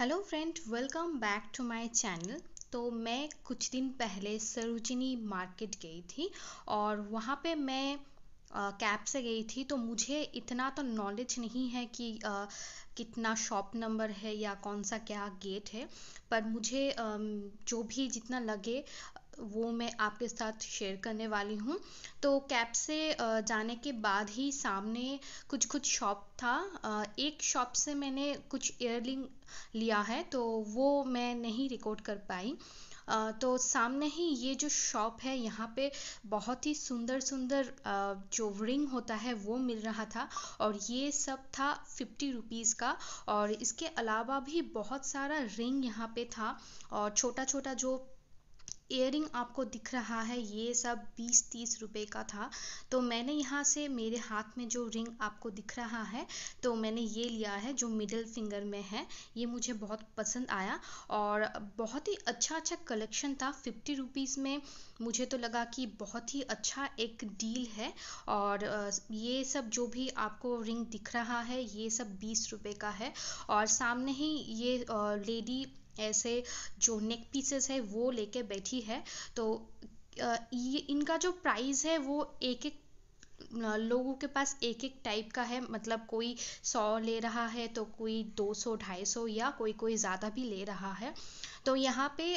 Hello friend welcome back to my channel तो मैं कुछ दिन पहले सरोजिनी मार्केट गई थी और वहाँ पे मैं कैब से गई थी तो मुझे इतना तो नॉलेज नहीं है कि आ, कितना शॉप नंबर है या कौन सा क्या गेट है पर मुझे आ, जो भी जितना लगे वो मैं आपके साथ शेयर करने वाली हूँ तो कैब से जाने के बाद ही सामने कुछ कुछ शॉप था एक शॉप से मैंने कुछ ईयरलिंग लिया है तो वो मैं नहीं रिकॉर्ड कर पाई तो सामने ही ये जो शॉप है यहाँ पे बहुत ही सुंदर सुंदर जो रिंग होता है वो मिल रहा था और ये सब था फिफ्टी रुपीज़ का और इसके अलावा भी बहुत सारा रिंग यहाँ पे था और छोटा छोटा जो इयरिंग आपको दिख रहा है ये सब बीस तीस रुपए का था तो मैंने यहाँ से मेरे हाथ में जो रिंग आपको दिख रहा है तो मैंने ये लिया है जो मिडिल फिंगर में है ये मुझे बहुत पसंद आया और बहुत ही अच्छा अच्छा कलेक्शन था फिफ्टी रुपीज़ में मुझे तो लगा कि बहुत ही अच्छा एक डील है और ये सब जो भी आपको रिंग दिख रहा है ये सब बीस रुपये का है और सामने ही ये लेडी ऐसे जो नेक पीसेस है वो लेके बैठी है तो ये इनका जो प्राइस है वो एक एक लोगों के पास एक एक टाइप का है मतलब कोई सौ ले रहा है तो कोई दो सौ ढाई सौ या कोई कोई ज़्यादा भी ले रहा है तो यहाँ पे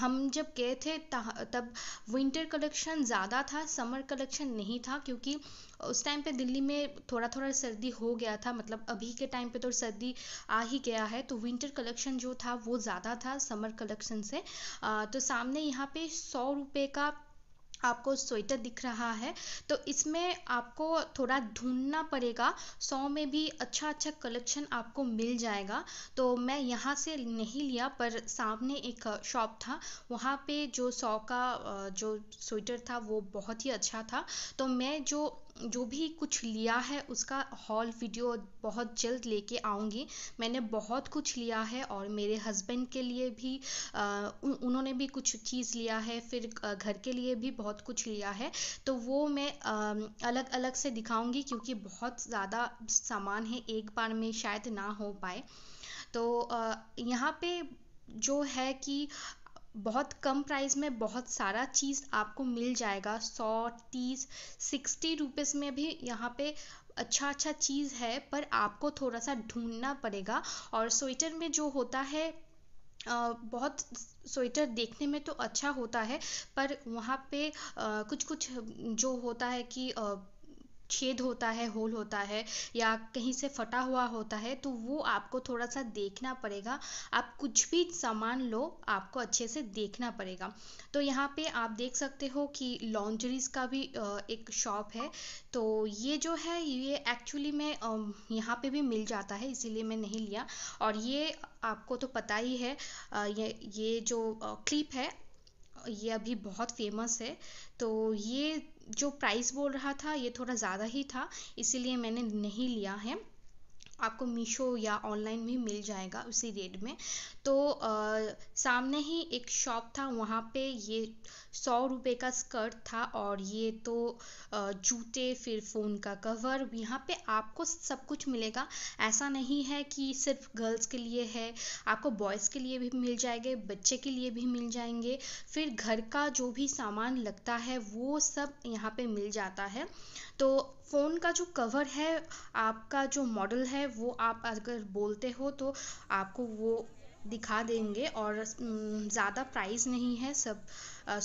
हम जब गए थे तब विंटर कलेक्शन ज़्यादा था समर कलेक्शन नहीं था क्योंकि उस टाइम पे दिल्ली में थोड़ा थोड़ा सर्दी हो गया था मतलब अभी के टाइम पे तो सर्दी आ ही गया है तो विंटर कलेक्शन जो था वो ज़्यादा था समर कलेक्शन से तो सामने यहाँ पे सौ रुपये का आपको स्वेटर दिख रहा है तो इसमें आपको थोड़ा ढूंढना पड़ेगा सौ में भी अच्छा अच्छा कलेक्शन आपको मिल जाएगा तो मैं यहाँ से नहीं लिया पर सामने एक शॉप था वहाँ पे जो सौ का जो स्वेटर था वो बहुत ही अच्छा था तो मैं जो जो भी कुछ लिया है उसका हॉल वीडियो बहुत जल्द लेके आऊँगी मैंने बहुत कुछ लिया है और मेरे हस्बैंड के लिए भी उन्होंने भी कुछ चीज़ लिया है फिर घर के लिए भी बहुत कुछ लिया है तो वो मैं अलग अलग से दिखाऊँगी क्योंकि बहुत ज़्यादा सामान है एक बार में शायद ना हो पाए तो यहाँ पे जो है कि बहुत कम प्राइस में बहुत सारा चीज़ आपको मिल जाएगा सौ तीस सिक्सटी रुपीज़ में भी यहाँ पे अच्छा अच्छा चीज़ है पर आपको थोड़ा सा ढूंढना पड़ेगा और स्वेटर में जो होता है आ, बहुत स्वेटर देखने में तो अच्छा होता है पर वहाँ पे आ, कुछ कुछ जो होता है कि आ, छेद होता है होल होता है या कहीं से फटा हुआ होता है तो वो आपको थोड़ा सा देखना पड़ेगा आप कुछ भी सामान लो आपको अच्छे से देखना पड़ेगा तो यहाँ पे आप देख सकते हो कि लॉन्जरीज का भी एक शॉप है तो ये जो है ये एक्चुअली में यहाँ पे भी मिल जाता है इसीलिए मैं नहीं लिया और ये आपको तो पता ही है ये ये जो क्लिप है ये अभी बहुत फेमस है तो ये जो प्राइस बोल रहा था ये थोड़ा ज़्यादा ही था इसीलिए मैंने नहीं लिया है आपको मीशो या ऑनलाइन भी मिल जाएगा उसी रेट में तो आ, सामने ही एक शॉप था वहाँ पे ये सौ रुपये का स्कर्ट था और ये तो जूते फिर फ़ोन का कवर यहाँ पे आपको सब कुछ मिलेगा ऐसा नहीं है कि सिर्फ गर्ल्स के लिए है आपको बॉयज़ के लिए भी मिल जाएंगे बच्चे के लिए भी मिल जाएंगे फिर घर का जो भी सामान लगता है वो सब यहाँ पे मिल जाता है तो फ़ोन का जो कवर है आपका जो मॉडल है वो आप अगर बोलते हो तो आपको वो दिखा देंगे और ज़्यादा प्राइस नहीं है सब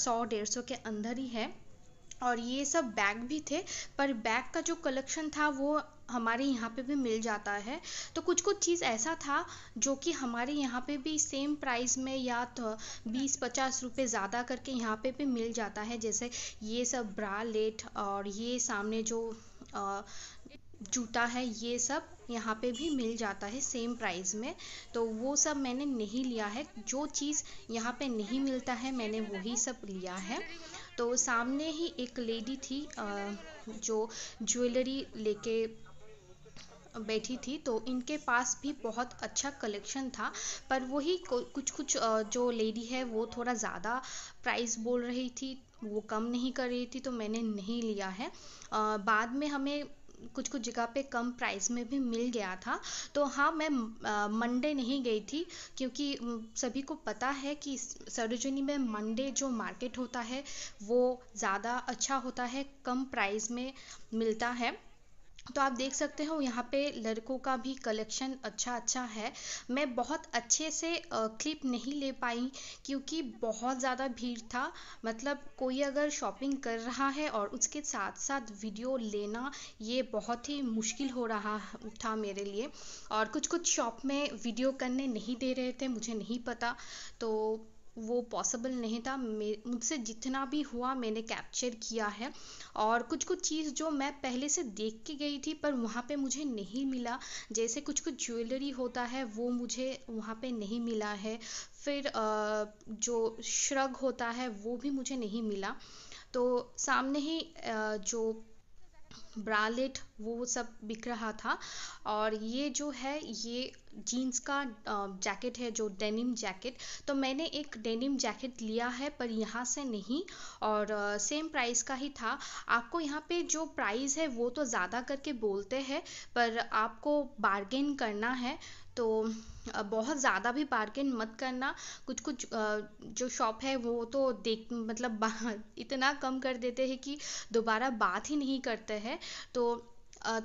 सौ डेढ़ सौ के अंदर ही है और ये सब बैग भी थे पर बैग का जो कलेक्शन था वो हमारे यहाँ पे भी मिल जाता है तो कुछ कुछ चीज़ ऐसा था जो कि हमारे यहाँ पे भी सेम प्राइस में या तो बीस पचास रुपये ज़्यादा करके यहाँ पे भी मिल जाता है जैसे ये सब ब्रालेट और ये सामने जो जूता है ये सब यहाँ पे भी मिल जाता है सेम प्राइस में तो वो सब मैंने नहीं लिया है जो चीज़ यहाँ पे नहीं मिलता है मैंने वही सब लिया है तो सामने ही एक लेडी थी जो ज्वेलरी लेके बैठी थी तो इनके पास भी बहुत अच्छा कलेक्शन था पर वही कुछ कुछ जो लेडी है वो थोड़ा ज़्यादा प्राइस बोल रही थी वो कम नहीं कर रही थी तो मैंने नहीं लिया है बाद में हमें कुछ कुछ जगह पे कम प्राइस में भी मिल गया था तो हाँ मैं मंडे नहीं गई थी क्योंकि सभी को पता है कि सरोजनी में मंडे जो मार्केट होता है वो ज़्यादा अच्छा होता है कम प्राइस में मिलता है तो आप देख सकते हो यहाँ पे लड़कों का भी कलेक्शन अच्छा अच्छा है मैं बहुत अच्छे से क्लिप नहीं ले पाई क्योंकि बहुत ज़्यादा भीड़ था मतलब कोई अगर शॉपिंग कर रहा है और उसके साथ साथ वीडियो लेना ये बहुत ही मुश्किल हो रहा था मेरे लिए और कुछ कुछ शॉप में वीडियो करने नहीं दे रहे थे मुझे नहीं पता तो वो पॉसिबल नहीं था मुझसे जितना भी हुआ मैंने कैप्चर किया है और कुछ कुछ चीज़ जो मैं पहले से देख के गई थी पर वहाँ पे मुझे नहीं मिला जैसे कुछ कुछ ज्वेलरी होता है वो मुझे वहाँ पे नहीं मिला है फिर जो श्रग होता है वो भी मुझे नहीं मिला तो सामने ही जो ब्रालेट वो सब बिक रहा था और ये जो है ये जीन्स का जैकेट है जो डेनिम जैकेट तो मैंने एक डेनिम जैकेट लिया है पर यहाँ से नहीं और सेम प्राइस का ही था आपको यहाँ पे जो प्राइस है वो तो ज़्यादा करके बोलते हैं पर आपको बार्गेन करना है तो बहुत ज़्यादा भी बार्गेन मत करना कुछ कुछ जो शॉप है वो तो देख मतलब इतना कम कर देते हैं कि दोबारा बात ही नहीं करते हैं तो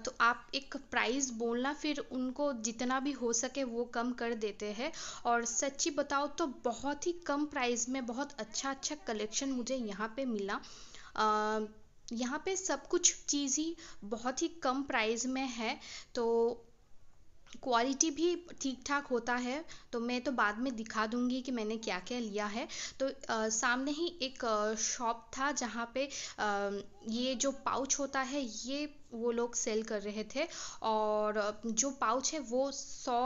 तो आप एक प्राइस बोलना फिर उनको जितना भी हो सके वो कम कर देते हैं और सच्ची बताओ तो बहुत ही कम प्राइस में बहुत अच्छा अच्छा कलेक्शन मुझे यहाँ पे मिला यहाँ पे सब कुछ चीज़ ही बहुत ही कम प्राइस में है तो क्वालिटी भी ठीक ठाक होता है तो मैं तो बाद में दिखा दूंगी कि मैंने क्या क्या लिया है तो सामने ही एक शॉप था जहाँ पे ये जो पाउच होता है ये वो लोग सेल कर रहे थे और जो पाउच है वो सौ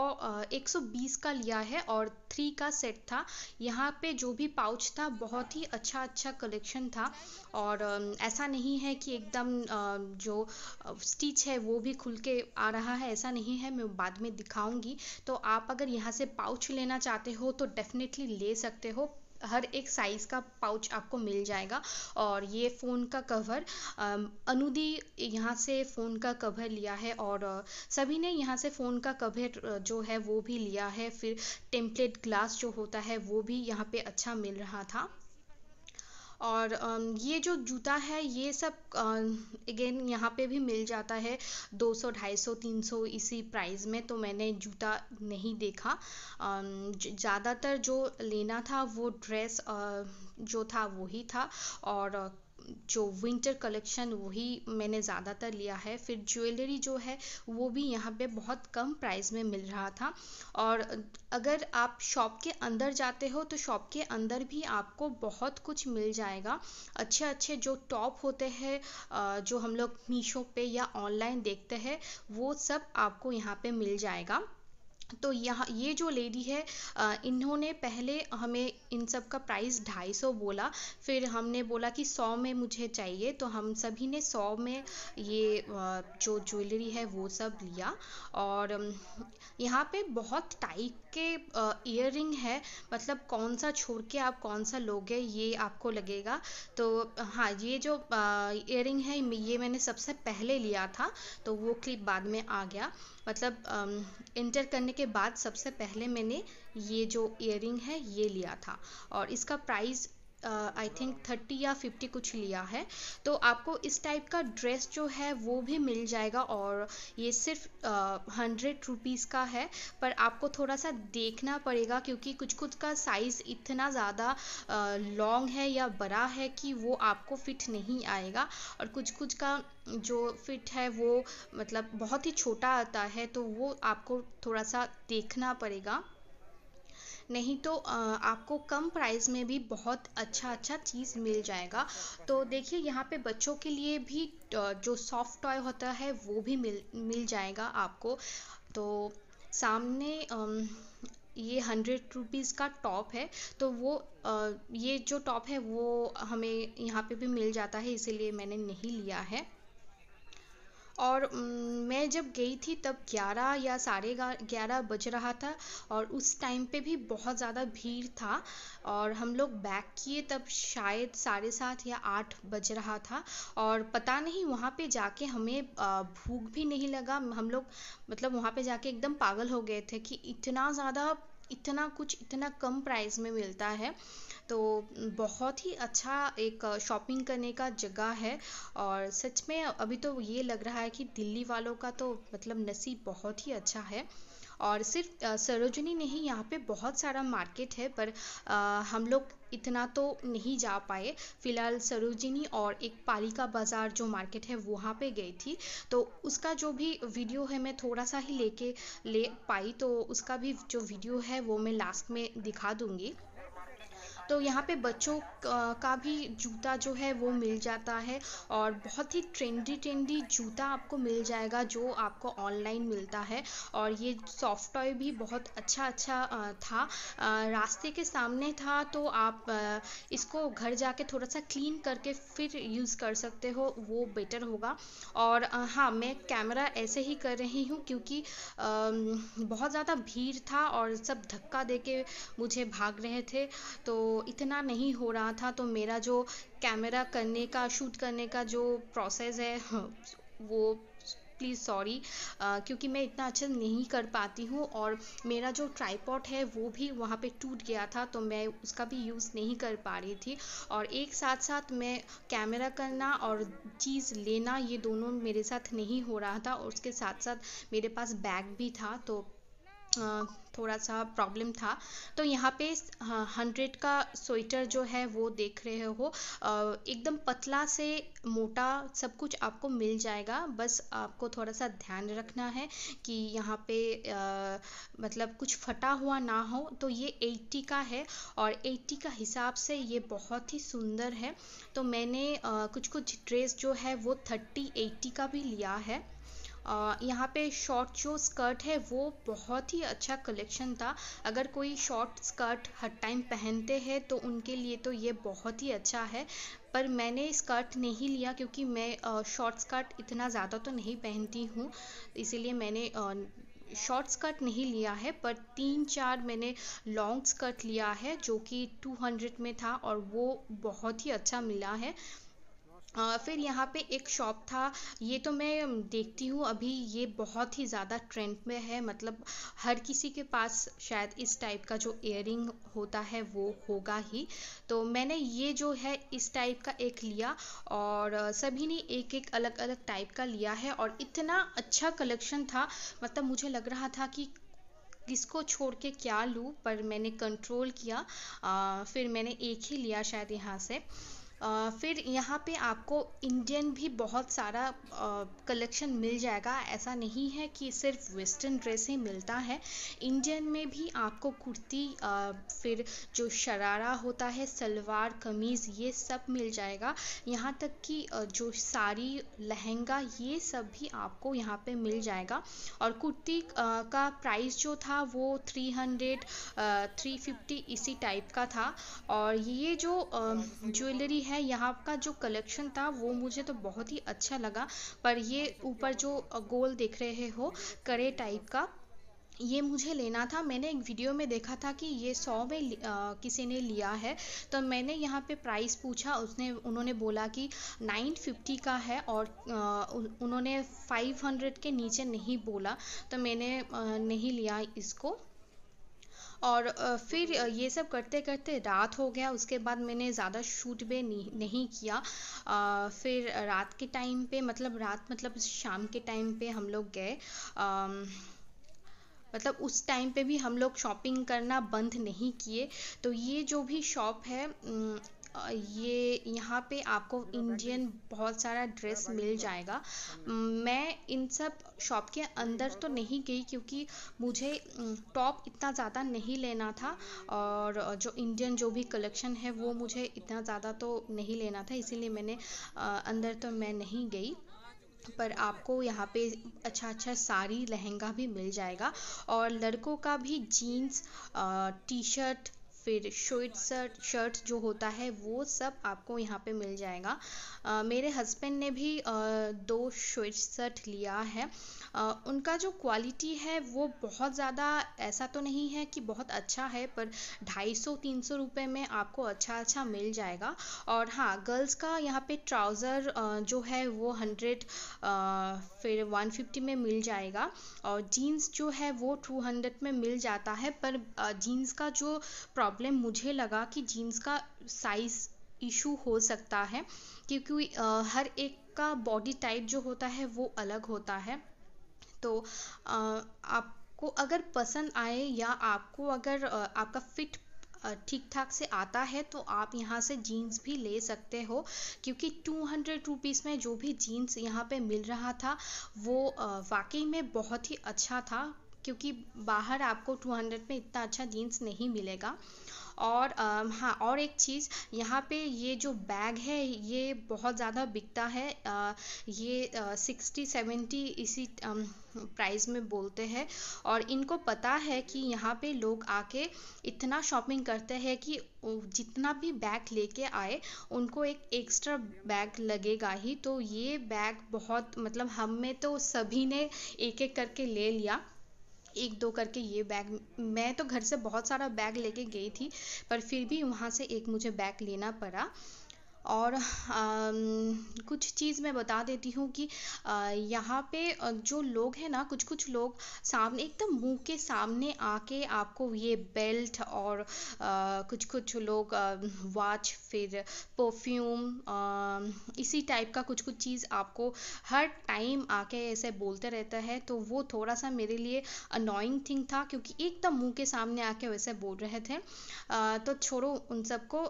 एक सौ बीस का लिया है और थ्री का सेट था यहाँ पे जो भी पाउच था बहुत ही अच्छा अच्छा कलेक्शन था और ऐसा नहीं है कि एकदम जो स्टिच है वो भी खुल के आ रहा है ऐसा नहीं है मैं बाद में दिखाऊंगी तो आप अगर यहाँ से पाउच लेना चाहते हो तो डेफिनेटली ले सकते हो हर एक साइज़ का पाउच आपको मिल जाएगा और ये फ़ोन का कवर अनुदी यहाँ से फ़ोन का कवर लिया है और सभी ने यहाँ से फ़ोन का कवर जो है वो भी लिया है फिर टेम्पलेट ग्लास जो होता है वो भी यहाँ पे अच्छा मिल रहा था और ये जो जूता है ये सब अगेन यहाँ पे भी मिल जाता है दो सौ ढाई सौ तीन सौ इसी प्राइस में तो मैंने जूता नहीं देखा ज़्यादातर जो लेना था वो ड्रेस जो था वही था और जो विंटर कलेक्शन वही मैंने ज़्यादातर लिया है फिर ज्वेलरी जो है वो भी यहाँ पे बहुत कम प्राइस में मिल रहा था और अगर आप शॉप के अंदर जाते हो तो शॉप के अंदर भी आपको बहुत कुछ मिल जाएगा अच्छे अच्छे जो टॉप होते हैं जो हम लोग मीशो पे या ऑनलाइन देखते हैं वो सब आपको यहाँ पे मिल जाएगा तो यहाँ ये जो लेडी है इन्होंने पहले हमें इन सब का प्राइस ढाई सौ बोला फिर हमने बोला कि सौ में मुझे चाहिए तो हम सभी ने सौ में ये जो ज्वेलरी है वो सब लिया और यहाँ पे बहुत टाइप के इयर है मतलब कौन सा छोड़ के आप कौन सा लोगे ये आपको लगेगा तो हाँ ये जो इयर है ये मैंने सबसे पहले लिया था तो वो क्लिप बाद में आ गया मतलब इंटर करने के बाद सबसे पहले मैंने ये जो इयर है ये लिया था और इसका प्राइस आई थिंक थर्टी या फिफ्टी कुछ लिया है तो आपको इस टाइप का ड्रेस जो है वो भी मिल जाएगा और ये सिर्फ हंड्रेड रुपीज़ का है पर आपको थोड़ा सा देखना पड़ेगा क्योंकि कुछ कुछ का साइज़ इतना ज़्यादा लॉन्ग है या बड़ा है कि वो आपको फिट नहीं आएगा और कुछ कुछ का जो फिट है वो मतलब बहुत ही छोटा आता है तो वो आपको थोड़ा सा देखना पड़ेगा नहीं तो आपको कम प्राइस में भी बहुत अच्छा अच्छा चीज़ मिल जाएगा तो देखिए यहाँ पे बच्चों के लिए भी जो सॉफ्ट टॉय होता है वो भी मिल मिल जाएगा आपको तो सामने ये हंड्रेड रुपीज़ का टॉप है तो वो ये जो टॉप है वो हमें यहाँ पे भी मिल जाता है इसीलिए मैंने नहीं लिया है और मैं जब गई थी तब ग्यारह या साढ़े ग्यारह बज रहा था और उस टाइम पे भी बहुत ज़्यादा भीड़ था और हम लोग बैक किए तब शायद साढ़े सात या आठ बज रहा था और पता नहीं वहाँ पे जाके हमें भूख भी नहीं लगा हम लोग मतलब वहाँ पे जाके एकदम पागल हो गए थे कि इतना ज़्यादा इतना कुछ इतना कम प्राइस में मिलता है तो बहुत ही अच्छा एक शॉपिंग करने का जगह है और सच में अभी तो ये लग रहा है कि दिल्ली वालों का तो मतलब नसीब बहुत ही अच्छा है और सिर्फ सरोजनी नहीं यहाँ पे बहुत सारा मार्केट है पर आ, हम लोग इतना तो नहीं जा पाए फिलहाल सरोजिनी और एक पालिका बाज़ार जो मार्केट है वहाँ पे गई थी तो उसका जो भी वीडियो है मैं थोड़ा सा ही लेके ले पाई तो उसका भी जो वीडियो है वो मैं लास्ट में दिखा दूँगी तो यहाँ पे बच्चों का भी जूता जो है वो मिल जाता है और बहुत ही ट्रेंडी ट्रेंडी जूता आपको मिल जाएगा जो आपको ऑनलाइन मिलता है और ये सॉफ्ट टॉय भी बहुत अच्छा अच्छा था रास्ते के सामने था तो आप इसको घर जाके थोड़ा सा क्लीन करके फिर यूज़ कर सकते हो वो बेटर होगा और हाँ मैं कैमरा ऐसे ही कर रही हूँ क्योंकि बहुत ज़्यादा भीड़ था और सब धक्का दे के मुझे भाग रहे थे तो इतना नहीं हो रहा था तो मेरा जो कैमरा करने का शूट करने का जो प्रोसेस है हाँ, वो प्लीज़ सॉरी क्योंकि मैं इतना अच्छा नहीं कर पाती हूँ और मेरा जो ट्राईपॉट है वो भी वहाँ पे टूट गया था तो मैं उसका भी यूज़ नहीं कर पा रही थी और एक साथ साथ मैं कैमरा करना और चीज़ लेना ये दोनों मेरे साथ नहीं हो रहा था और उसके साथ साथ मेरे पास बैग भी था तो थोड़ा सा प्रॉब्लम था तो यहाँ पे हंड्रेड का स्वेटर जो है वो देख रहे हो एकदम पतला से मोटा सब कुछ आपको मिल जाएगा बस आपको थोड़ा सा ध्यान रखना है कि यहाँ पे आ, मतलब कुछ फटा हुआ ना हो तो ये एट्टी का है और एट्टी का हिसाब से ये बहुत ही सुंदर है तो मैंने आ, कुछ कुछ ड्रेस जो है वो थर्टी एट्टी का भी लिया है यहाँ पे शॉर्ट जो स्कर्ट है वो बहुत ही अच्छा कलेक्शन था अगर कोई शॉर्ट स्कर्ट हर टाइम पहनते हैं तो उनके लिए तो ये बहुत ही अच्छा है पर मैंने स्कर्ट नहीं लिया क्योंकि मैं शॉर्ट स्कर्ट इतना ज़्यादा तो नहीं पहनती हूँ इसीलिए मैंने शॉर्ट स्कर्ट नहीं लिया है पर तीन चार मैंने लॉन्ग स्कर्ट लिया है जो कि 200 में था और वो बहुत ही अच्छा मिला है फिर यहाँ पे एक शॉप था ये तो मैं देखती हूँ अभी ये बहुत ही ज़्यादा ट्रेंड में है मतलब हर किसी के पास शायद इस टाइप का जो एयरिंग होता है वो होगा ही तो मैंने ये जो है इस टाइप का एक लिया और सभी ने एक एक अलग अलग टाइप का लिया है और इतना अच्छा कलेक्शन था मतलब मुझे लग रहा था कि किसको छोड़ के क्या लूँ पर मैंने कंट्रोल किया आ, फिर मैंने एक ही लिया शायद यहाँ से फिर यहाँ पे आपको इंडियन भी बहुत सारा कलेक्शन मिल जाएगा ऐसा नहीं है कि सिर्फ वेस्टर्न ड्रेस ही मिलता है इंडियन में भी आपको कुर्ती फिर जो शरारा होता है सलवार कमीज़ ये सब मिल जाएगा यहाँ तक कि जो साड़ी लहंगा ये सब भी आपको यहाँ पे मिल जाएगा और कुर्ती का प्राइस जो था वो 300 हंड्रेड इसी टाइप का था और ये जो ज्वेलरी है है यहाँ का जो कलेक्शन था वो मुझे तो बहुत ही अच्छा लगा पर ये ऊपर जो गोल देख रहे हो करे टाइप का ये मुझे लेना था मैंने एक वीडियो में देखा था कि ये सौ में आ, किसी ने लिया है तो मैंने यहाँ पे प्राइस पूछा उसने उन्होंने बोला कि नाइन फिफ्टी का है और आ, उन्होंने फाइव हंड्रेड के नीचे नहीं बोला तो मैंने आ, नहीं लिया इसको और फिर ये सब करते करते रात हो गया उसके बाद मैंने ज़्यादा शूट भी नहीं, नहीं किया फिर रात के टाइम पे मतलब रात मतलब शाम के टाइम पे हम लोग गए मतलब उस टाइम पे भी हम लोग शॉपिंग करना बंद नहीं किए तो ये जो भी शॉप है ये यहाँ पे आपको इंडियन बहुत सारा ड्रेस मिल जाएगा मैं इन सब शॉप के अंदर तो नहीं गई क्योंकि मुझे टॉप इतना ज़्यादा नहीं लेना था और जो इंडियन जो भी कलेक्शन है वो मुझे इतना ज़्यादा तो नहीं लेना था इसीलिए मैंने अंदर तो मैं नहीं गई पर आपको यहाँ पे अच्छा अच्छा साड़ी लहंगा भी मिल जाएगा और लड़कों का भी जीन्स टी शर्ट फिर शर्ट शर्ट शर्ट जो होता है वो सब आपको यहाँ पे मिल जाएगा आ, मेरे हस्बैंड ने भी आ, दो शर्ट शर्ट लिया है आ, उनका जो क्वालिटी है वो बहुत ज़्यादा ऐसा तो नहीं है कि बहुत अच्छा है पर ढाई सौ तीन सौ रुपये में आपको अच्छा अच्छा मिल जाएगा और हाँ गर्ल्स का यहाँ पे ट्राउज़र जो है वो हंड्रेड फिर वन फिफ्टी में मिल जाएगा और जीन्स जो है वो टू हंड्रेड में मिल जाता है पर जीन्स का जो प्रॉब्लम प्रॉब्लम मुझे लगा कि जीन्स का साइज़ इशू हो सकता है क्योंकि हर एक का बॉडी टाइप जो होता है वो अलग होता है तो आपको अगर पसंद आए या आपको अगर आपका फिट ठीक ठाक से आता है तो आप यहाँ से जीन्स भी ले सकते हो क्योंकि टू हंड्रेड रुपीज़ में जो भी जीन्स यहाँ पे मिल रहा था वो वाकई में बहुत ही अच्छा था क्योंकि बाहर आपको टू हंड्रेड में इतना अच्छा जीन्स नहीं मिलेगा और आ, हाँ और एक चीज़ यहाँ पे ये जो बैग है ये बहुत ज़्यादा बिकता है आ, ये सिक्सटी सेवेंटी इसी प्राइस में बोलते हैं और इनको पता है कि यहाँ पे लोग आके इतना शॉपिंग करते हैं कि जितना भी बैग लेके आए उनको एक एक्स्ट्रा बैग लगेगा ही तो ये बैग बहुत मतलब हम में तो सभी ने एक एक करके ले लिया एक दो करके ये बैग मैं तो घर से बहुत सारा बैग लेके गई थी पर फिर भी वहाँ से एक मुझे बैग लेना पड़ा और कुछ चीज़ मैं बता देती हूँ कि यहाँ पे जो लोग हैं ना कुछ कुछ लोग सामने एकदम मुंह के सामने आके आपको ये बेल्ट और कुछ कुछ लोग वॉच फिर परफ्यूम इसी टाइप का कुछ कुछ चीज़ आपको हर टाइम आके ऐसे बोलते रहता है तो वो थोड़ा सा मेरे लिए अनोइंग थिंग था क्योंकि एकदम मुंह के सामने आके वैसे बोल रहे थे तो छोड़ो उन सबको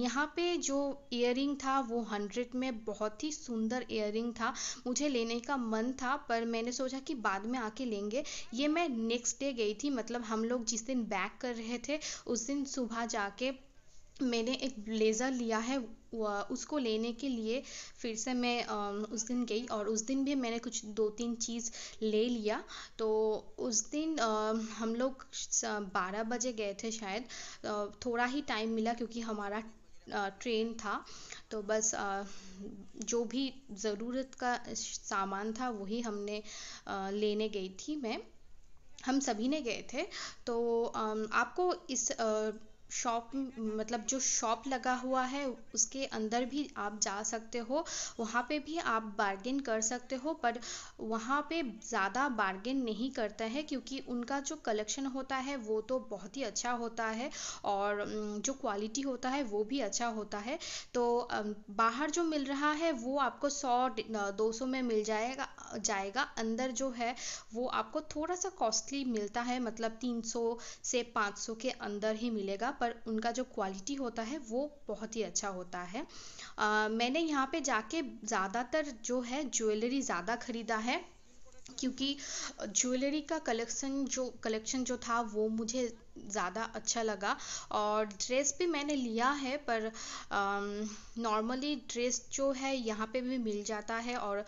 यहाँ पे जो ईयर इयरिंग था वो हंड्रेड में बहुत ही सुंदर इयरिंग था मुझे लेने का मन था पर मैंने सोचा कि बाद में आके लेंगे ये मैं नेक्स्ट डे गई थी मतलब हम लोग जिस दिन बैक कर रहे थे उस दिन सुबह जाके मैंने एक ब्लेज़र लिया है उसको लेने के लिए फिर से मैं उस दिन गई और उस दिन भी मैंने कुछ दो तीन चीज़ ले लिया तो उस दिन हम लोग बारह बजे गए थे शायद थोड़ा ही टाइम मिला क्योंकि हमारा ट्रेन था तो बस जो भी ज़रूरत का सामान था वही हमने लेने गई थी मैं हम सभी ने गए थे तो आपको इस शॉप मतलब जो शॉप लगा हुआ है उसके अंदर भी आप जा सकते हो वहाँ पे भी आप बार्गेन कर सकते हो पर वहाँ पे ज़्यादा बार्गेन नहीं करता है क्योंकि उनका जो कलेक्शन होता है वो तो बहुत ही अच्छा होता है और जो क्वालिटी होता है वो भी अच्छा होता है तो बाहर जो मिल रहा है वो आपको सौ दो सौ में मिल जाएगा जाएगा अंदर जो है वो आपको थोड़ा सा कॉस्टली मिलता है मतलब तीन सौ से पाँच सौ के अंदर ही मिलेगा पर उनका जो क्वालिटी होता है वो बहुत ही अच्छा होता है मैंने यहाँ पे जाके ज़्यादातर जो है ज्वेलरी ज़्यादा ख़रीदा है क्योंकि ज्वेलरी का कलेक्शन जो कलेक्शन जो था वो मुझे ज़्यादा अच्छा लगा और ड्रेस भी मैंने लिया है पर नॉर्मली ड्रेस जो है यहाँ पे भी मिल जाता है और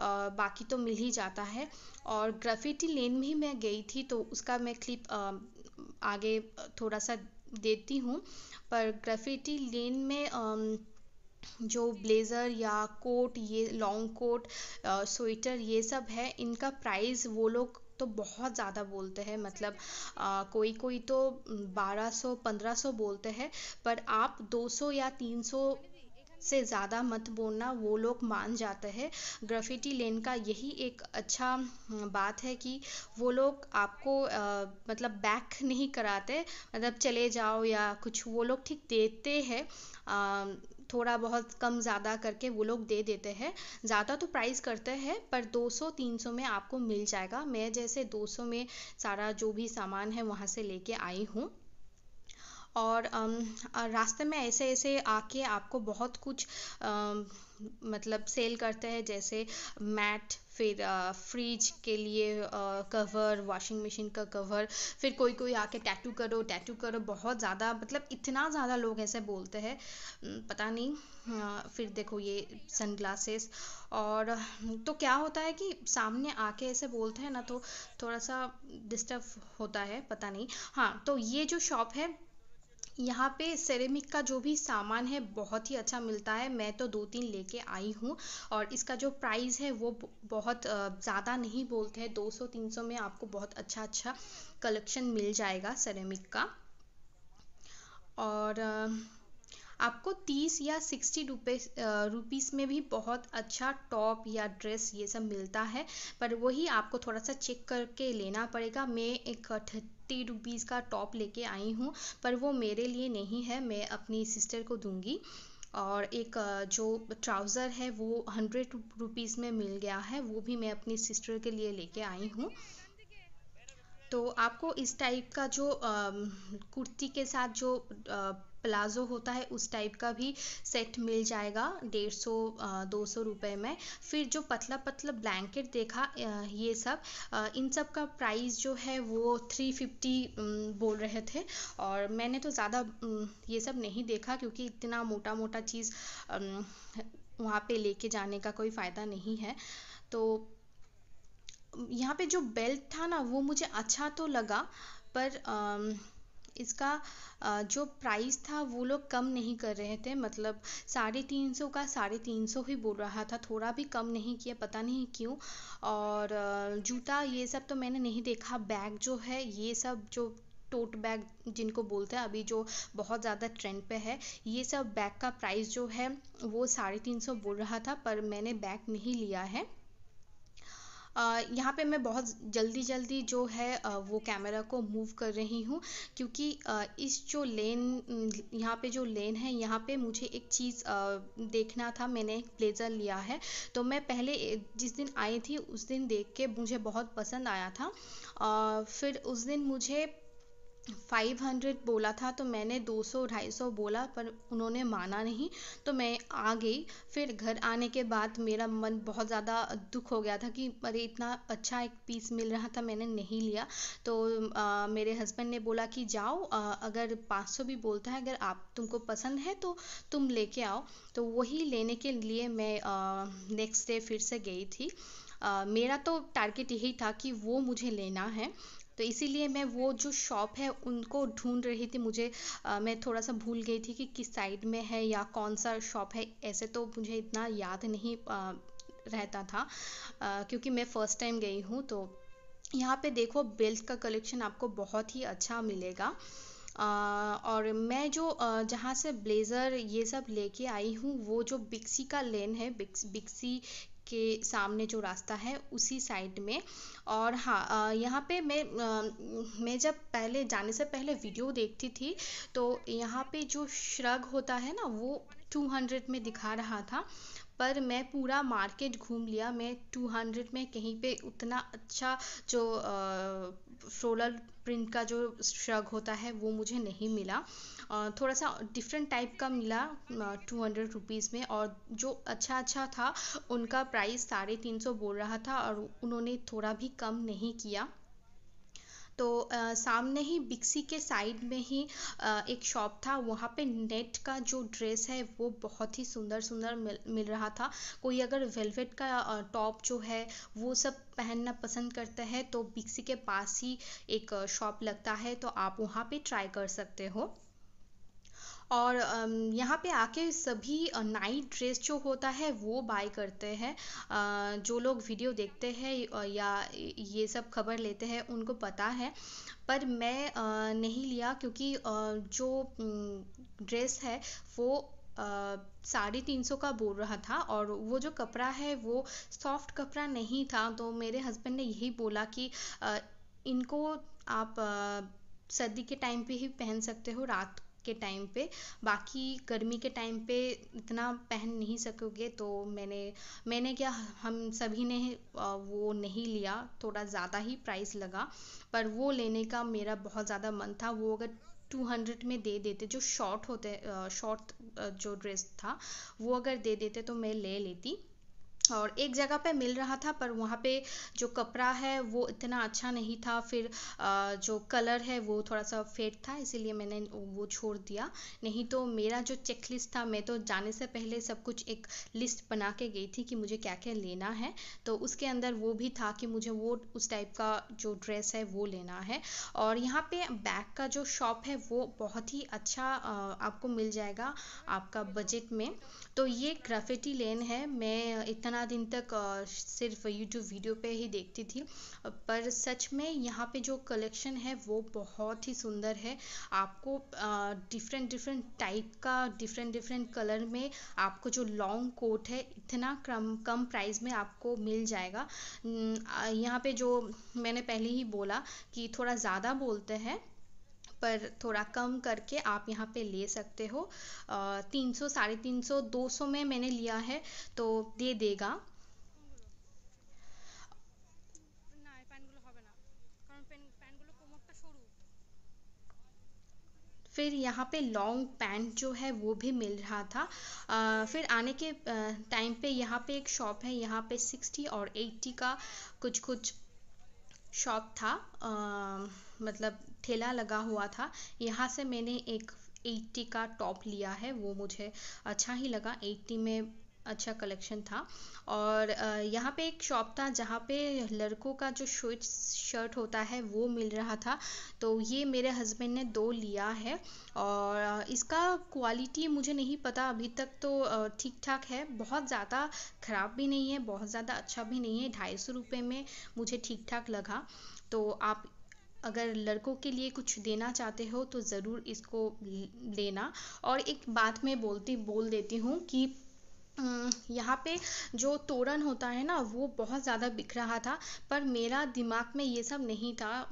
आ, बाकी तो मिल ही जाता है और ग्राफिटी लेन भी मैं गई थी तो उसका मैं क्लिप आ, आगे थोड़ा सा देती हूँ पर ग्रेफिटी लेन में जो ब्लेज़र या कोट ये लॉन्ग कोट स्वेटर ये सब है इनका प्राइस वो लोग तो बहुत ज़्यादा बोलते हैं मतलब आ, कोई कोई तो 1200 1500 बोलते हैं पर आप 200 या 300 से ज़्यादा मत बोलना वो लोग मान जाते हैं ग्रफिटी लेन का यही एक अच्छा हम्म, बात है कि वो लोग आपको आ, मतलब बैक नहीं कराते मतलब चले जाओ या कुछ वो लोग ठीक देते हैं थोड़ा बहुत कम ज़्यादा करके वो लोग दे देते हैं ज़्यादा तो प्राइस करते हैं पर 200-300 में आपको मिल जाएगा मैं जैसे 200 में सारा जो भी सामान है वहाँ से लेके आई हूँ और रास्ते में ऐसे ऐसे आके आपको बहुत कुछ मतलब सेल करते हैं जैसे मैट फिर फ्रिज के लिए कवर वॉशिंग मशीन का कवर फिर कोई कोई आके टैटू करो टैटू करो बहुत ज़्यादा मतलब इतना ज़्यादा लोग ऐसे बोलते हैं पता नहीं फिर देखो ये सन ग्लासेस और तो क्या होता है कि सामने आके ऐसे बोलते हैं ना तो थोड़ा सा डिस्टर्ब होता है पता नहीं हाँ तो ये जो शॉप है यहाँ पे सेरेमिक का जो भी सामान है बहुत ही अच्छा मिलता है मैं तो दो तीन लेके आई हूँ और इसका जो प्राइस है वो बहुत ज़्यादा नहीं बोलते हैं 200-300 में आपको बहुत अच्छा अच्छा कलेक्शन मिल जाएगा सेरेमिक का और आपको तीस या सिक्सटी रुपए रुपीस में भी बहुत अच्छा टॉप या ड्रेस ये सब मिलता है पर वही आपको थोड़ा सा चेक करके लेना पड़ेगा मैं एक थर्टी रुपीज़ का टॉप लेके आई हूँ पर वो मेरे लिए नहीं है मैं अपनी सिस्टर को दूंगी और एक जो ट्राउज़र है वो हंड्रेड रुपीज़ में मिल गया है वो भी मैं अपनी सिस्टर के लिए लेके आई हूँ तो आपको इस टाइप का जो कुर्ती के साथ जो प्लाज़ो होता है उस टाइप का भी सेट मिल जाएगा डेढ़ सौ दो सौ रुपये में फिर जो पतला पतला ब्लैंकेट देखा ये सब इन सब का प्राइस जो है वो थ्री फिफ्टी बोल रहे थे और मैंने तो ज़्यादा ये सब नहीं देखा क्योंकि इतना मोटा मोटा चीज़ वहाँ पे लेके जाने का कोई फ़ायदा नहीं है तो यहाँ पे जो बेल्ट था ना वो मुझे अच्छा तो लगा पर इसका जो प्राइस था वो लोग कम नहीं कर रहे थे मतलब साढ़े तीन सौ का साढ़े तीन सौ ही बोल रहा था थोड़ा भी कम नहीं किया पता नहीं क्यों और जूता ये सब तो मैंने नहीं देखा बैग जो है ये सब जो टोट बैग जिनको बोलते हैं अभी जो बहुत ज़्यादा ट्रेंड पे है ये सब बैग का प्राइस जो है वो साढ़े तीन सौ बोल रहा था पर मैंने बैग नहीं लिया है यहाँ पे मैं बहुत जल्दी जल्दी जो है वो कैमरा को मूव कर रही हूँ क्योंकि इस जो लेन यहाँ पे जो लेन है यहाँ पे मुझे एक चीज़ देखना था मैंने एक ब्लेज़र लिया है तो मैं पहले जिस दिन आई थी उस दिन देख के मुझे बहुत पसंद आया था फिर उस दिन मुझे फाइव हंड्रेड बोला था तो मैंने दो सौ ढाई सौ बोला पर उन्होंने माना नहीं तो मैं आ गई फिर घर आने के बाद मेरा मन बहुत ज़्यादा दुख हो गया था कि अरे इतना अच्छा एक पीस मिल रहा था मैंने नहीं लिया तो आ, मेरे हस्बैंड ने बोला कि जाओ आ, अगर पाँच सौ भी बोलता है अगर आप तुमको पसंद है तो तुम लेके आओ तो वही लेने के लिए मैं नेक्स्ट डे फिर से गई थी आ, मेरा तो टारगेट यही था कि वो मुझे लेना है तो इसीलिए मैं वो जो शॉप है उनको ढूँढ रही थी मुझे मैं थोड़ा सा भूल गई थी कि किस साइड में है या कौन सा शॉप है ऐसे तो मुझे इतना याद नहीं रहता था क्योंकि मैं फ़र्स्ट टाइम गई हूँ तो यहाँ पे देखो बेल्ट का कलेक्शन आपको बहुत ही अच्छा मिलेगा और मैं जो जहाँ से ब्लेज़र ये सब लेके आई हूँ वो जो बिक्सी का लेन है बिक्सी के सामने जो रास्ता है उसी साइड में और हाँ यहाँ पे मैं मैं जब पहले जाने से पहले वीडियो देखती थी तो यहाँ पे जो श्रग होता है ना वो 200 में दिखा रहा था पर मैं पूरा मार्केट घूम लिया मैं टू हंड्रेड में कहीं पे उतना अच्छा जो सोलर प्रिंट का जो श्रग होता है वो मुझे नहीं मिला थोड़ा सा डिफरेंट टाइप का मिला टू हंड्रेड रुपीज़ में और जो अच्छा अच्छा था उनका प्राइस साढ़े तीन सौ बोल रहा था और उन्होंने थोड़ा भी कम नहीं किया तो आ, सामने ही बिक्सी के साइड में ही आ, एक शॉप था वहाँ पे नेट का जो ड्रेस है वो बहुत ही सुंदर सुंदर मिल मिल रहा था कोई अगर वेलवेट का टॉप जो है वो सब पहनना पसंद करता है तो बिक्सी के पास ही एक शॉप लगता है तो आप वहाँ पे ट्राई कर सकते हो और यहाँ पे आके सभी नाइट ड्रेस जो होता है वो बाय करते हैं जो लोग वीडियो देखते हैं या ये सब खबर लेते हैं उनको पता है पर मैं नहीं लिया क्योंकि जो ड्रेस है वो साढ़े तीन सौ का बोल रहा था और वो जो कपड़ा है वो सॉफ्ट कपड़ा नहीं था तो मेरे हस्बैंड ने यही बोला कि इनको आप सर्दी के टाइम पे ही पहन सकते हो रात के टाइम पे बाकी गर्मी के टाइम पे इतना पहन नहीं सकोगे तो मैंने मैंने क्या हम सभी ने वो नहीं लिया थोड़ा ज़्यादा ही प्राइस लगा पर वो लेने का मेरा बहुत ज़्यादा मन था वो अगर टू हंड्रेड में दे देते जो शॉर्ट होते शॉर्ट जो ड्रेस था वो अगर दे देते तो मैं ले लेती और एक जगह पे मिल रहा था पर वहाँ पे जो कपड़ा है वो इतना अच्छा नहीं था फिर जो कलर है वो थोड़ा सा फेड था इसीलिए मैंने वो छोड़ दिया नहीं तो मेरा जो चेक लिस्ट था मैं तो जाने से पहले सब कुछ एक लिस्ट बना के गई थी कि मुझे क्या क्या लेना है तो उसके अंदर वो भी था कि मुझे वो उस टाइप का जो ड्रेस है वो लेना है और यहाँ पर बैग का जो शॉप है वो बहुत ही अच्छा आपको मिल जाएगा आपका बजट में तो ये ग्राफिटी लेन है मैं इतना इतना दिन तक सिर्फ यूट्यूब वीडियो पे ही देखती थी पर सच में यहाँ पे जो कलेक्शन है वो बहुत ही सुंदर है आपको डिफरेंट डिफरेंट टाइप का डिफरेंट डिफरेंट कलर में आपको जो लॉन्ग कोट है इतना कम कम प्राइस में आपको मिल जाएगा यहाँ पे जो मैंने पहले ही बोला कि थोड़ा ज़्यादा बोलते हैं पर थोड़ा कम करके आप यहाँ पे ले सकते हो तीन सौ साढ़े तीन सौ दो सौ में मैंने लिया है तो दे देगा फिर यहाँ पे लॉन्ग पैंट जो है वो भी मिल रहा था आ, फिर आने के टाइम पे यहाँ पे एक शॉप है यहाँ पे सिक्सटी और एट्टी का कुछ कुछ शॉप था आ, मतलब ठेला लगा हुआ था यहाँ से मैंने एक एट्टी का टॉप लिया है वो मुझे अच्छा ही लगा एट्टी में अच्छा कलेक्शन था और यहाँ पे एक शॉप था जहाँ पे लड़कों का जो शर्ट शर्ट होता है वो मिल रहा था तो ये मेरे हस्बैंड ने दो लिया है और इसका क्वालिटी मुझे नहीं पता अभी तक तो ठीक ठाक है बहुत ज़्यादा ख़राब भी नहीं है बहुत ज़्यादा अच्छा भी नहीं है ढाई सौ रुपये में मुझे ठीक ठाक लगा तो आप अगर लड़कों के लिए कुछ देना चाहते हो तो ज़रूर इसको लेना और एक बात मैं बोलती बोल देती हूँ कि यहाँ पे जो तोरण होता है ना वो बहुत ज़्यादा बिक रहा था पर मेरा दिमाग में ये सब नहीं था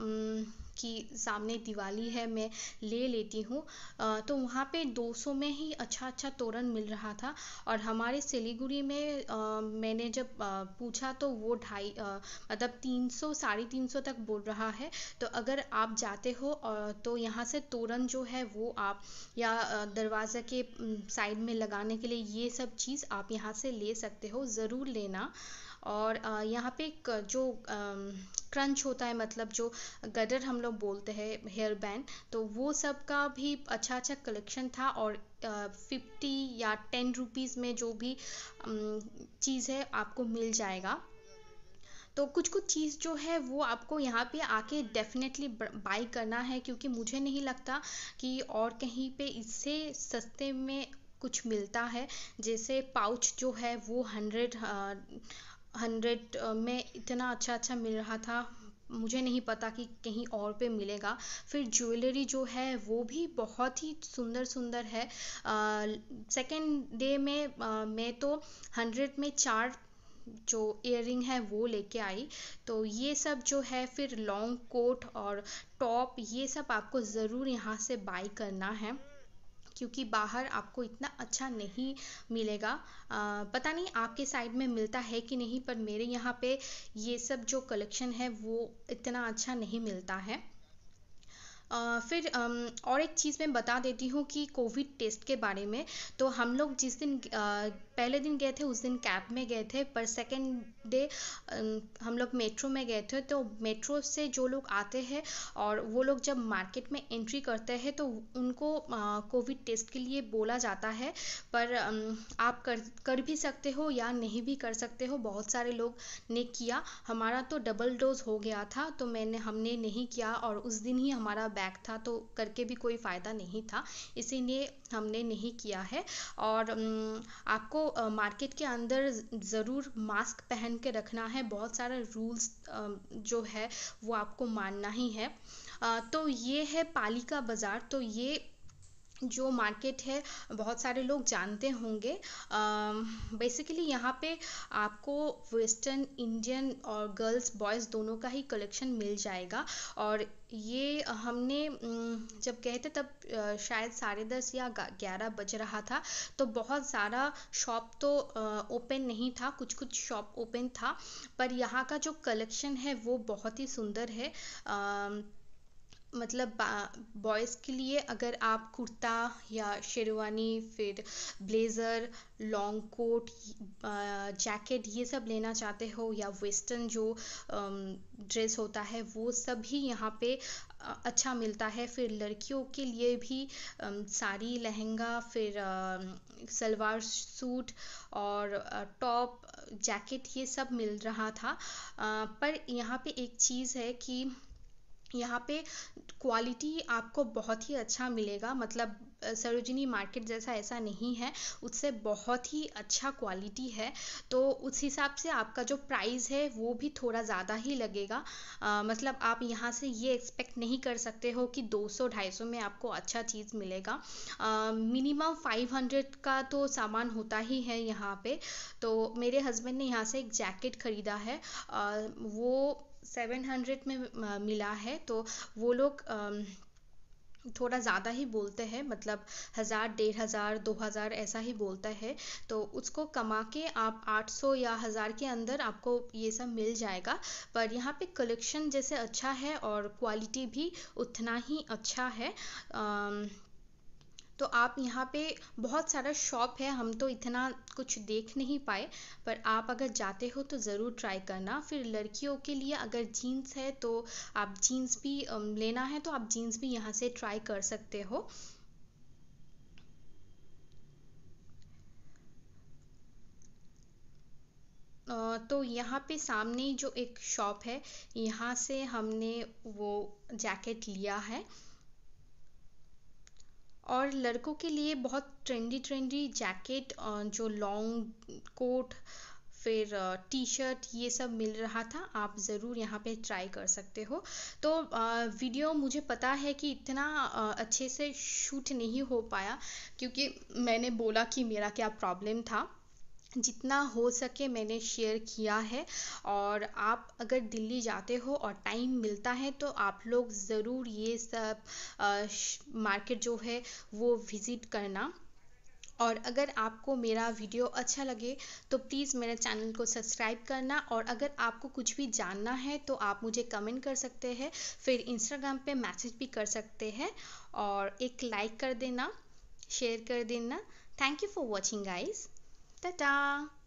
कि सामने दिवाली है मैं ले लेती हूँ तो वहाँ पे दो सौ में ही अच्छा अच्छा तोरण मिल रहा था और हमारे सिलीगुड़ी में मैंने जब पूछा तो वो ढाई मतलब तीन सौ साढ़े तीन सौ तक बोल रहा है तो अगर आप जाते हो तो यहाँ से तोरण जो है वो आप या दरवाज़े के साइड में लगाने के लिए ये सब चीज़ आप यहाँ से ले सकते हो ज़रूर लेना और यहाँ पे जो क्रंच होता है मतलब जो गदर हम लोग बोलते हैं हेयर बैंड तो वो सब का भी अच्छा अच्छा कलेक्शन था और फिफ्टी या टेन रुपीज़ में जो भी चीज़ है आपको मिल जाएगा तो कुछ कुछ चीज़ जो है वो आपको यहाँ पे आके डेफिनेटली बाई करना है क्योंकि मुझे नहीं लगता कि और कहीं पे इससे सस्ते में कुछ मिलता है जैसे पाउच जो है वो हंड्रेड हंड्रेड में इतना अच्छा अच्छा मिल रहा था मुझे नहीं पता कि कहीं और पे मिलेगा फिर ज्वेलरी जो है वो भी बहुत ही सुंदर सुंदर है सेकेंड डे में आ, मैं तो हंड्रेड में चार जो इयर है वो लेके आई तो ये सब जो है फिर लॉन्ग कोट और टॉप ये सब आपको ज़रूर यहाँ से बाई करना है क्योंकि बाहर आपको इतना अच्छा नहीं मिलेगा पता नहीं आपके साइड में मिलता है कि नहीं पर मेरे यहाँ पे ये सब जो कलेक्शन है वो इतना अच्छा नहीं मिलता है फिर और एक चीज़ मैं बता देती हूँ कि कोविड टेस्ट के बारे में तो हम लोग जिस दिन पहले दिन गए थे उस दिन कैब में गए थे पर सेकेंड डे हम लोग मेट्रो में गए थे तो मेट्रो से जो लोग आते हैं और वो लोग जब मार्केट में एंट्री करते हैं तो उनको कोविड टेस्ट के लिए बोला जाता है पर आप कर कर भी सकते हो या नहीं भी कर सकते हो बहुत सारे लोग ने किया हमारा तो डबल डोज हो गया था तो मैंने हमने नहीं किया और उस दिन ही हमारा बैग था तो करके भी कोई फ़ायदा नहीं था इसीलिए हमने नहीं किया है और आपको मार्केट के अंदर ज़रूर मास्क पहन के रखना है बहुत सारा रूल्स जो है वो आपको मानना ही है तो ये है पालिका बाज़ार तो ये जो मार्केट है बहुत सारे लोग जानते होंगे बेसिकली यहाँ पे आपको वेस्टर्न इंडियन और गर्ल्स बॉयज़ दोनों का ही कलेक्शन मिल जाएगा और ये हमने जब गए थे तब शायद साढ़े दस या ग्यारह बज रहा था तो बहुत सारा शॉप तो ओपन नहीं था कुछ कुछ शॉप ओपन था पर यहाँ का जो कलेक्शन है वो बहुत ही सुंदर है आ, मतलब बॉयज़ के लिए अगर आप कुर्ता या शेरवानी फिर ब्लेज़र लॉन्ग कोट जैकेट ये सब लेना चाहते हो या वेस्टर्न जो ड्रेस होता है वो सब भी यहाँ पे अच्छा मिलता है फिर लड़कियों के लिए भी साड़ी लहंगा फिर सलवार सूट और टॉप जैकेट ये सब मिल रहा था पर यहाँ पे एक चीज़ है कि यहाँ पे क्वालिटी आपको बहुत ही अच्छा मिलेगा मतलब सरोजिनी मार्केट जैसा ऐसा नहीं है उससे बहुत ही अच्छा क्वालिटी है तो उस हिसाब से आपका जो प्राइस है वो भी थोड़ा ज़्यादा ही लगेगा आ, मतलब आप यहाँ से ये एक्सपेक्ट नहीं कर सकते हो कि 200 250 में आपको अच्छा चीज़ मिलेगा मिनिमम 500 का तो सामान होता ही है यहाँ पे तो मेरे हस्बैंड ने यहाँ से एक जैकेट ख़रीदा है आ, वो सेवन हंड्रेड में मिला है तो वो लोग थोड़ा ज़्यादा ही बोलते हैं मतलब हज़ार डेढ़ हज़ार दो हज़ार ऐसा ही बोलता है तो उसको कमा के आप आठ सौ या हज़ार के अंदर आपको ये सब मिल जाएगा पर यहाँ पे कलेक्शन जैसे अच्छा है और क्वालिटी भी उतना ही अच्छा है आ, तो आप यहाँ पे बहुत सारा शॉप है हम तो इतना कुछ देख नहीं पाए पर आप अगर जाते हो तो ज़रूर ट्राई करना फिर लड़कियों के लिए अगर जीन्स है तो आप जीन्स भी लेना है तो आप जीन्स भी यहाँ से ट्राई कर सकते हो तो यहाँ पे सामने जो एक शॉप है यहाँ से हमने वो जैकेट लिया है और लड़कों के लिए बहुत ट्रेंडी ट्रेंडी जैकेट जो लॉन्ग कोट फिर टी शर्ट ये सब मिल रहा था आप ज़रूर यहाँ पे ट्राई कर सकते हो तो वीडियो मुझे पता है कि इतना अच्छे से शूट नहीं हो पाया क्योंकि मैंने बोला कि मेरा क्या प्रॉब्लम था जितना हो सके मैंने शेयर किया है और आप अगर दिल्ली जाते हो और टाइम मिलता है तो आप लोग ज़रूर ये सब मार्केट जो है वो विज़िट करना और अगर आपको मेरा वीडियो अच्छा लगे तो प्लीज़ मेरे चैनल को सब्सक्राइब करना और अगर आपको कुछ भी जानना है तो आप मुझे कमेंट कर सकते हैं फिर इंस्टाग्राम पे मैसेज भी कर सकते हैं और एक लाइक कर देना शेयर कर देना thank you for watching guys Tada!